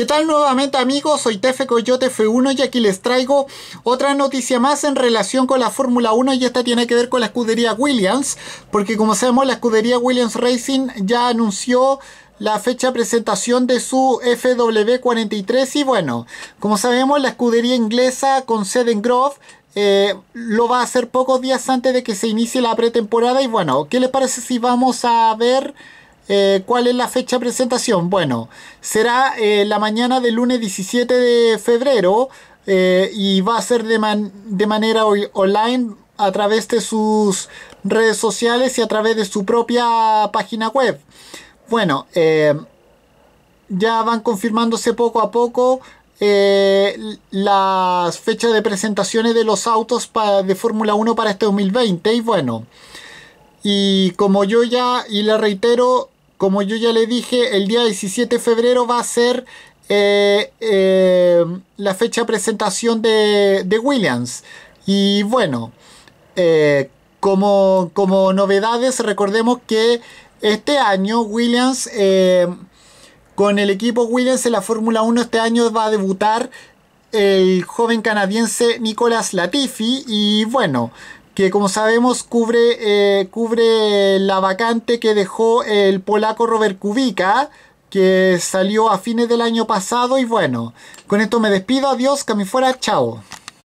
¿Qué tal nuevamente amigos? Soy Tefe Coyote F1 y aquí les traigo otra noticia más en relación con la Fórmula 1 y esta tiene que ver con la escudería Williams, porque como sabemos la escudería Williams Racing ya anunció la fecha de presentación de su FW43 y bueno, como sabemos la escudería inglesa con sede en Grove eh, lo va a hacer pocos días antes de que se inicie la pretemporada y bueno, ¿qué les parece si vamos a ver... Eh, ¿Cuál es la fecha de presentación? Bueno, será eh, la mañana del lunes 17 de febrero eh, y va a ser de, manera online a través de sus redes sociales y a través de su propia página web. Bueno, ya van confirmándose poco a poco las fechas de presentaciones de los autos de Fórmula 1 para este 2020. Y bueno, y como yo ya, y le reitero, como yo ya le dije, el día 17 de febrero va a ser eh, eh, la fecha de presentación de, Williams. Y bueno, eh, como, como, novedades, recordemos que este año Williams, con el equipo Williams en la Fórmula 1, este año va a debutar el joven canadiense Nicolas Latifi. Y bueno, que como sabemos cubre, eh, cubre la vacante que dejó el polaco Robert Kubica, que salió a fines del año pasado y bueno, con esto me despido, adiós, que me fuera, chao.